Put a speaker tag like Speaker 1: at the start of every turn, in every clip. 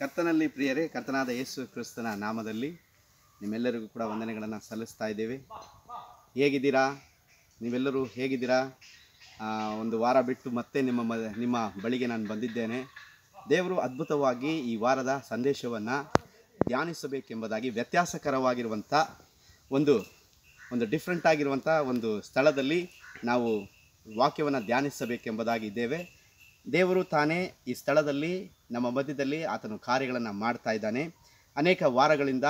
Speaker 1: ಕರ್ತನಲ್ಲಿ ಪ್ರಿಯರೇ ಕರ್ತನಾದ ಯೇಸು ಕ್ರಿಸ್ತನ ನಾಮದಲ್ಲಿ ನಿಮ್ಮೆಲ್ಲರಿಗೂ ಕೂಡ ವಂದನೆಗಳನ್ನು ಸಲ್ಲಿಸ್ತಾ ಇದ್ದೇವೆ ಹೇಗಿದ್ದೀರಾ ನೀವೆಲ್ಲರೂ ಹೇಗಿದ್ದೀರಾ ಒಂದು ವಾರ ಬಿಟ್ಟು ಮತ್ತೆ ನಿಮ್ಮ ಮ ನಿಮ್ಮ ಬಳಿಗೆ ನಾನು ಬಂದಿದ್ದೇನೆ ದೇವರು ಅದ್ಭುತವಾಗಿ ಈ ವಾರದ ಸಂದೇಶವನ್ನು ಧ್ಯಾನಿಸಬೇಕೆಂಬುದಾಗಿ ವ್ಯತ್ಯಾಸಕರವಾಗಿರುವಂಥ ಒಂದು ಒಂದು ಡಿಫ್ರೆಂಟ್ ಆಗಿರುವಂಥ ಒಂದು ಸ್ಥಳದಲ್ಲಿ ನಾವು ವಾಕ್ಯವನ್ನು ಧ್ಯಾನಿಸಬೇಕೆಂಬುದಾಗಿದ್ದೇವೆ ದೇವರು ತಾನೇ ಈ ಸ್ಥಳದಲ್ಲಿ ನಮ್ಮ ಮಧ್ಯದಲ್ಲಿ ಆತನು ಕಾರ್ಯಗಳನ್ನು ಮಾಡ್ತಾ ಇದ್ದಾನೆ ಅನೇಕ ವಾರಗಳಿಂದ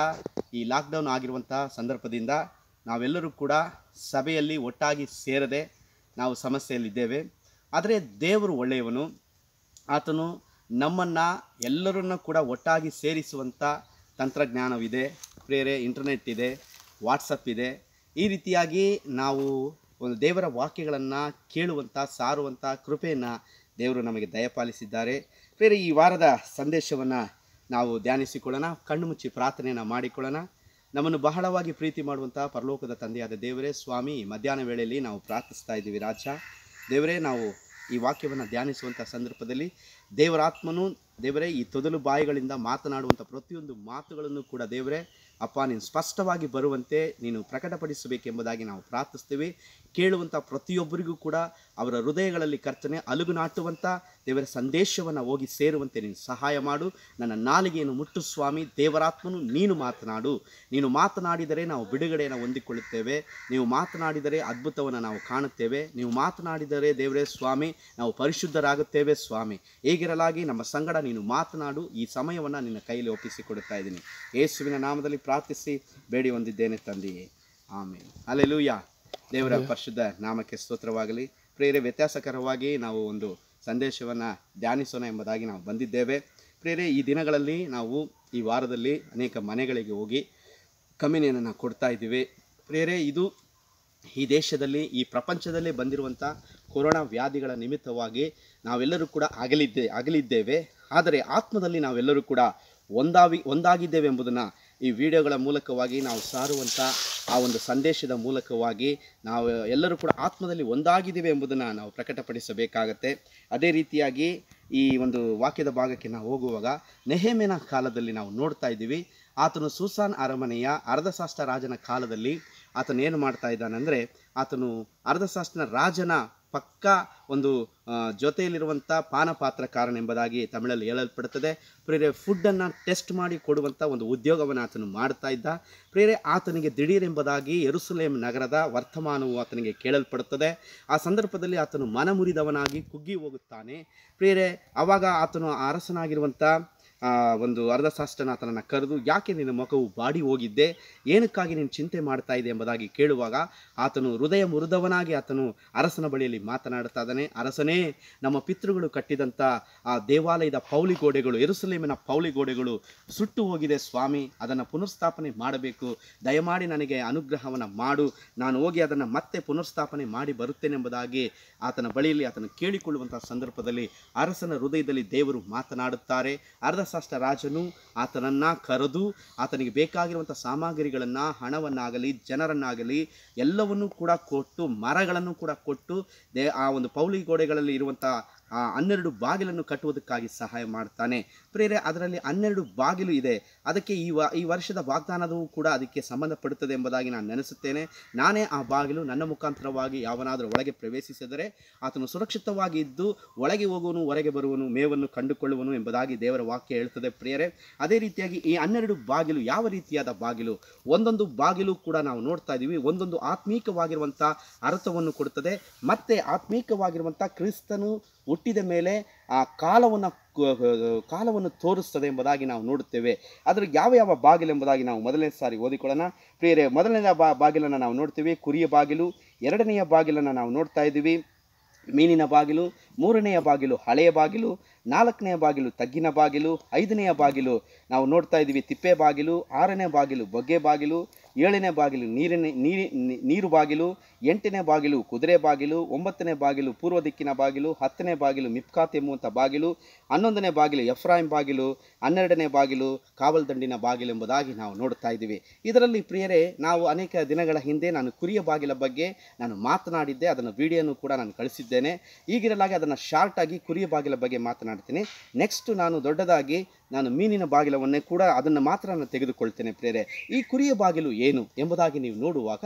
Speaker 1: ಈ ಲಾಕ್ಡೌನ್ ಆಗಿರುವಂಥ ಸಂದರ್ಭದಿಂದ ನಾವೆಲ್ಲರೂ ಕೂಡ ಸಭೆಯಲ್ಲಿ ಒಟ್ಟಾಗಿ ಸೇರದೆ ನಾವು ಸಮಸ್ಯೆಯಲ್ಲಿದ್ದೇವೆ ಆದರೆ ದೇವರು ಒಳ್ಳೆಯವನು ಆತನು ನಮ್ಮನ್ನು ಎಲ್ಲರನ್ನ ಕೂಡ ಒಟ್ಟಾಗಿ ಸೇರಿಸುವಂಥ ತಂತ್ರಜ್ಞಾನವಿದೆ ಪ್ರೇರೆ ಇಂಟರ್ನೆಟ್ ಇದೆ ವಾಟ್ಸಪ್ ಇದೆ ಈ ರೀತಿಯಾಗಿ ನಾವು ಒಂದು ದೇವರ ವಾಕ್ಯಗಳನ್ನು ಕೇಳುವಂಥ ಸಾರುವಂಥ ಕೃಪೆಯನ್ನು ದೇವರು ನಮಗೆ ದಯಪಾಲಿಸಿದ್ದಾರೆ ಬೇರೆ ಈ ವಾರದ ಸಂದೇಶವನ್ನು ನಾವು ಧ್ಯಾನಿಸಿಕೊಳ್ಳೋಣ ಕಣ್ಣು ಮುಚ್ಚಿ ಪ್ರಾರ್ಥನೆಯನ್ನು ಮಾಡಿಕೊಳ್ಳೋಣ ನಮ್ಮನ್ನು ಬಹಳವಾಗಿ ಪ್ರೀತಿ ಮಾಡುವಂಥ ಪರಲೋಕದ ತಂದೆಯಾದ ದೇವರೇ ಸ್ವಾಮಿ ಮಧ್ಯಾಹ್ನ ವೇಳೆಯಲ್ಲಿ ನಾವು ಪ್ರಾರ್ಥಿಸ್ತಾ ಇದ್ದೀವಿ ರಾಜ ದೇವರೇ ನಾವು ಈ ವಾಕ್ಯವನ್ನು ಧ್ಯಾನಿಸುವಂಥ ಸಂದರ್ಭದಲ್ಲಿ ದೇವರಾತ್ಮನು ದೇವರೇ ಈ ತೊದಲು ಬಾಯಿಗಳಿಂದ ಮಾತನಾಡುವಂಥ ಪ್ರತಿಯೊಂದು ಮಾತುಗಳನ್ನು ಕೂಡ ದೇವರೇ ಅಪ್ಪ ನೀನು ಸ್ಪಷ್ಟವಾಗಿ ಬರುವಂತೆ ನೀನು ಪ್ರಕಟಪಡಿಸಬೇಕೆಂಬುದಾಗಿ ನಾವು ಪ್ರಾರ್ಥಿಸ್ತೀವಿ ಕೇಳುವಂಥ ಪ್ರತಿಯೊಬ್ಬರಿಗೂ ಕೂಡ ಅವರ ಹೃದಯಗಳಲ್ಲಿ ಕರ್ತನೆ ಅಲುಗು ದೇವರ ಸಂದೇಶವನ್ನು ಹೋಗಿ ಸೇರುವಂತೆ ನೀನು ಸಹಾಯ ಮಾಡು ನನ್ನ ನಾಲಿಗೆಯನ್ನು ಮುಟ್ಟು ಸ್ವಾಮಿ ದೇವರಾತ್ಮನು ನೀನು ಮಾತನಾಡು ನೀನು ಮಾತನಾಡಿದರೆ ನಾವು ಬಿಡುಗಡೆಯನ್ನು ಹೊಂದಿಕೊಳ್ಳುತ್ತೇವೆ ನೀವು ಮಾತನಾಡಿದರೆ ಅದ್ಭುತವನ್ನು ನಾವು ಕಾಣುತ್ತೇವೆ ನೀವು ಮಾತನಾಡಿದರೆ ದೇವರೇ ಸ್ವಾಮಿ ನಾವು ಪರಿಶುದ್ಧರಾಗುತ್ತೇವೆ ಸ್ವಾಮಿ ಹೇಗಿರಲಾಗಿ ನಮ್ಮ ಸಂಗಡ ನೀನು ಮಾತನಾಡು ಈ ಸಮಯವನ್ನು ನಿನ್ನ ಕೈಯಲ್ಲಿ ಒಪ್ಪಿಸಿಕೊಡುತ್ತಾ ಇದ್ದೀನಿ ಯೇಸುವಿನ ನಾಮದಲ್ಲಿ ಪ್ರಾರ್ಥಿಸಿ ಬೇಡಿ ಹೊಂದಿದ್ದೇನೆ ತಂದೆಯೇ ಆಮೇಲೆ ಯಾ ದೇವರ ಪರಿಶುದ್ಧ ನಾಮಕ್ಕೆ ಸ್ತೋತ್ರವಾಗಲಿ ಪ್ರೇರೆ ವ್ಯತ್ಯಾಸಕರವಾಗಿ ನಾವು ಒಂದು ಸಂದೇಶವನ್ನು ಧ್ಯಾನಿಸೋಣ ಎಂಬುದಾಗಿ ನಾವು ಬಂದಿದ್ದೇವೆ ಪ್ರೇರೆ ಈ ದಿನಗಳಲ್ಲಿ ನಾವು ಈ ವಾರದಲ್ಲಿ ಅನೇಕ ಮನೆಗಳಿಗೆ ಹೋಗಿ ಕಮ್ಯುನಿಯನನ್ನು ಕೊಡ್ತಾ ಇದ್ದೀವಿ ಪ್ರೇರೆ ಇದು ಈ ದೇಶದಲ್ಲಿ ಈ ಪ್ರಪಂಚದಲ್ಲಿ ಬಂದಿರುವಂಥ ಕೊರೋನಾ ವ್ಯಾಧಿಗಳ ನಿಮಿತ್ತವಾಗಿ ನಾವೆಲ್ಲರೂ ಕೂಡ ಆಗಲಿದ್ದೆ ಆಗಲಿದ್ದೇವೆ ಆದರೆ ಆತ್ಮದಲ್ಲಿ ನಾವೆಲ್ಲರೂ ಕೂಡ ಒಂದಾವಿ ಒಂದಾಗಿದ್ದೇವೆ ಎಂಬುದನ್ನು ಈ ವಿಡಿಯೋಗಳ ಮೂಲಕವಾಗಿ ನಾವು ಸಾರುವಂಥ ಆ ಒಂದು ಸಂದೇಶದ ಮೂಲಕವಾಗಿ ನಾವು ಎಲ್ಲರೂ ಕೂಡ ಆತ್ಮದಲ್ಲಿ ಒಂದಾಗಿದ್ದೀವಿ ಎಂಬುದನ್ನು ನಾವು ಪ್ರಕಟಪಡಿಸಬೇಕಾಗತ್ತೆ ಅದೇ ರೀತಿಯಾಗಿ ಈ ಒಂದು ವಾಕ್ಯದ ಭಾಗಕ್ಕೆ ನಾವು ಹೋಗುವಾಗ ನೆಹೆಮೆನ ಕಾಲದಲ್ಲಿ ನಾವು ನೋಡ್ತಾ ಇದ್ದೀವಿ ಆತನು ಸುಸಾನ್ ಅರಮನೆಯ ಅರ್ಧಶಾಸ್ತ್ರ ರಾಜನ ಕಾಲದಲ್ಲಿ ಆತನೇನು ಏನು ಇದ್ದಾನೆ ಅಂದರೆ ಆತನು ಅರ್ಧಶಾಸ್ತ್ರ ರಾಜನ ಪಕ್ಕಾ ಒಂದು ಜೊತೆಯಲ್ಲಿರುವಂಥ ಪಾನಪಾತ್ರಕಾರನೆಂಬುದಾಗಿ ತಮಿಳಲ್ಲಿ ಹೇಳಲ್ಪಡುತ್ತದೆ ಪ್ರೇರೆ ಫುಡ್ಡನ್ನು ಟೆಸ್ಟ್ ಮಾಡಿ ಕೊಡುವಂಥ ಒಂದು ಉದ್ಯೋಗವನ್ನು ಆತನು ಮಾಡ್ತಾ ಇದ್ದ ಪ್ರೇರೆ ಆತನಿಗೆ ದಿಢೀರೆಂಬುದಾಗಿ ಯರುಸಲೇಮ್ ನಗರದ ವರ್ತಮಾನವು ಆತನಿಗೆ ಕೇಳಲ್ಪಡುತ್ತದೆ ಆ ಸಂದರ್ಭದಲ್ಲಿ ಆತನು ಮನಮುರಿದವನಾಗಿ ಕುಗ್ಗಿ ಹೋಗುತ್ತಾನೆ ಪ್ರೇರೆ ಆವಾಗ ಆತನು ಅರಸನಾಗಿರುವಂಥ ಒಂದು ಆತನನ್ನು ಕರೆದು ಯಾಕೆ ನಿನ್ನ ಮುಖವು ಬಾಡಿ ಹೋಗಿದ್ದೆ ಏನಕ್ಕಾಗಿ ನೀನು ಚಿಂತೆ ಮಾಡ್ತಾ ಇದೆ ಎಂಬುದಾಗಿ ಕೇಳುವಾಗ ಆತನು ಹೃದಯ ಮುರಿದವನಾಗಿ ಆತನು ಅರಸನ ಬಳಿಯಲ್ಲಿ ಮಾತನಾಡ್ತಾ ಇದ್ದಾನೆ ಅರಸನೇ ನಮ್ಮ ಪಿತೃಗಳು ಕಟ್ಟಿದಂಥ ಆ ದೇವಾಲಯದ ಪೌಲಿಗೋಡೆಗಳು ಗೋಡೆಗಳು ಎರುಸಲೇಮಿನ ಪೌಳಿ ಗೋಡೆಗಳು ಸುಟ್ಟು ಹೋಗಿದೆ ಸ್ವಾಮಿ ಅದನ್ನು ಪುನರ್ಸ್ಥಾಪನೆ ಮಾಡಬೇಕು ದಯಮಾಡಿ ನನಗೆ ಅನುಗ್ರಹವನ್ನು ಮಾಡು ನಾನು ಹೋಗಿ ಅದನ್ನು ಮತ್ತೆ ಪುನರ್ಸ್ಥಾಪನೆ ಮಾಡಿ ಬರುತ್ತೇನೆಂಬುದಾಗಿ ಆತನ ಬಳಿಯಲ್ಲಿ ಆತನು ಕೇಳಿಕೊಳ್ಳುವಂಥ ಸಂದರ್ಭದಲ್ಲಿ ಅರಸನ ಹೃದಯದಲ್ಲಿ ದೇವರು ಮಾತನಾಡುತ್ತಾರೆ ಅರ್ಧ ಧರ್ಮರಾಷ್ಟ್ರ ರಾಜನು ಆತನನ್ನು ಕರೆದು ಆತನಿಗೆ ಬೇಕಾಗಿರುವಂಥ ಸಾಮಗ್ರಿಗಳನ್ನು ಹಣವನ್ನಾಗಲಿ ಜನರನ್ನಾಗಲಿ ಎಲ್ಲವನ್ನೂ ಕೂಡ ಕೊಟ್ಟು ಮರಗಳನ್ನು ಕೂಡ ಕೊಟ್ಟು ದೇ ಆ ಒಂದು ಪೌಲಿ ಗೋಡೆಗಳಲ್ಲಿ ಇರುವಂಥ ಆ ಹನ್ನೆರಡು ಬಾಗಿಲನ್ನು ಕಟ್ಟುವುದಕ್ಕಾಗಿ ಸಹಾಯ ಮಾಡ್ತಾನೆ ಪ್ರೇರೆ ಅದರಲ್ಲಿ ಹನ್ನೆರಡು ಬಾಗಿಲು ಇದೆ ಅದಕ್ಕೆ ಈ ವ ಈ ವರ್ಷದ ವಾಗ್ದಾನದವೂ ಕೂಡ ಅದಕ್ಕೆ ಸಂಬಂಧಪಡುತ್ತದೆ ಎಂಬುದಾಗಿ ನಾನು ನೆನೆಸುತ್ತೇನೆ ನಾನೇ ಆ ಬಾಗಿಲು ನನ್ನ ಮುಖಾಂತರವಾಗಿ ಯಾವನಾದರೂ ಒಳಗೆ ಪ್ರವೇಶಿಸಿದರೆ ಆತನು ಸುರಕ್ಷಿತವಾಗಿ ಇದ್ದು ಒಳಗೆ ಹೋಗುವನು ಹೊರಗೆ ಬರುವನು ಮೇವನ್ನು ಕಂಡುಕೊಳ್ಳುವನು ಎಂಬುದಾಗಿ ದೇವರ ವಾಕ್ಯ ಹೇಳ್ತದೆ ಪ್ರಿಯರೇ ಅದೇ ರೀತಿಯಾಗಿ ಈ ಹನ್ನೆರಡು ಬಾಗಿಲು ಯಾವ ರೀತಿಯಾದ ಬಾಗಿಲು ಒಂದೊಂದು ಬಾಗಿಲು ಕೂಡ ನಾವು ನೋಡ್ತಾ ಇದ್ದೀವಿ ಒಂದೊಂದು ಆತ್ಮೀಕವಾಗಿರುವಂಥ ಅರ್ಥವನ್ನು ಕೊಡುತ್ತದೆ ಮತ್ತೆ ಆತ್ಮೀಕವಾಗಿರುವಂಥ ಕ್ರಿಸ್ತನು ಹುಟ್ಟಿದ ಮೇಲೆ ಆ ಕಾಲವನ್ನು ಕಾಲವನ್ನು ತೋರಿಸ್ತದೆ ಎಂಬುದಾಗಿ ನಾವು ನೋಡುತ್ತೇವೆ ಅದರ ಯಾವ ಯಾವ ಬಾಗಿಲು ಎಂಬುದಾಗಿ ನಾವು ಮೊದಲನೇ ಸಾರಿ ಓದಿಕೊಳ್ಳೋಣ ಪ್ರಿಯರೇ ಮೊದಲನೆಯ ಬಾ ಬಾಗಿಲನ್ನು ನಾವು ನೋಡ್ತೀವಿ ಕುರಿಯ ಬಾಗಿಲು ಎರಡನೆಯ ಬಾಗಿಲನ್ನು ನಾವು ನೋಡ್ತಾ ಇದ್ದೀವಿ ಮೀನಿನ ಬಾಗಿಲು ಮೂರನೆಯ ಬಾಗಿಲು ಹಳೆಯ ಬಾಗಿಲು ನಾಲ್ಕನೆಯ ಬಾಗಿಲು ತಗ್ಗಿನ ಬಾಗಿಲು ಐದನೆಯ ಬಾಗಿಲು ನಾವು ನೋಡ್ತಾ ಇದ್ದೀವಿ ತಿಪ್ಪೆ ಬಾಗಿಲು ಆರನೇ ಬಾಗಿಲು ಬಗ್ಗೆ ಬಾಗಿಲು ಏಳನೇ ಬಾಗಿಲು ನೀರಿನ ನೀರಿ ನೀರು ಬಾಗಿಲು ಎಂಟನೇ ಬಾಗಿಲು ಕುದುರೆ ಬಾಗಿಲು ಒಂಬತ್ತನೇ ಬಾಗಿಲು ಪೂರ್ವ ದಿಕ್ಕಿನ ಬಾಗಿಲು ಹತ್ತನೇ ಬಾಗಿಲು ಮಿಪ್ಕಾತ್ ಎಂಬುವಂಥ ಬಾಗಿಲು ಹನ್ನೊಂದನೇ ಬಾಗಿಲು ಎಫ್ರಾಯಿಂ ಬಾಗಿಲು ಹನ್ನೆರಡನೇ ಬಾಗಿಲು ಕಾವಲ್ದಂಡಿನ ಬಾಗಿಲು ಎಂಬುದಾಗಿ ನಾವು ನೋಡ್ತಾ ಇದ್ದೀವಿ ಇದರಲ್ಲಿ ಪ್ರಿಯರೇ ನಾವು ಅನೇಕ ದಿನಗಳ ಹಿಂದೆ ನಾನು ಕುರಿಯ ಬಾಗಿಲ ಬಗ್ಗೆ ನಾನು ಮಾತನಾಡಿದ್ದೆ ಅದನ್ನು ವಿಡಿಯೋನು ಕೂಡ ನಾನು ಕಳಿಸಿದ್ದೇನೆ ಈಗಿರಲಾಗಿ ಅದನ್ನು ಅದನ್ನು ಶಾರ್ಟಾಗಿ ಕುರಿಯ ಬಾಗಿಲ ಬಗ್ಗೆ ಮಾತನಾಡ್ತೀನಿ ನೆಕ್ಸ್ಟ್ ನಾನು ದೊಡ್ಡದಾಗಿ ನಾನು ಮೀನಿನ ಬಾಗಿಲವನ್ನೇ ಕೂಡ ಅದನ್ನು ಮಾತ್ರ ನಾನು ತೆಗೆದುಕೊಳ್ತೇನೆ ಪ್ರೇರೆ ಈ ಕುರಿಯ ಬಾಗಿಲು ಏನು ಎಂಬುದಾಗಿ ನೀವು ನೋಡುವಾಗ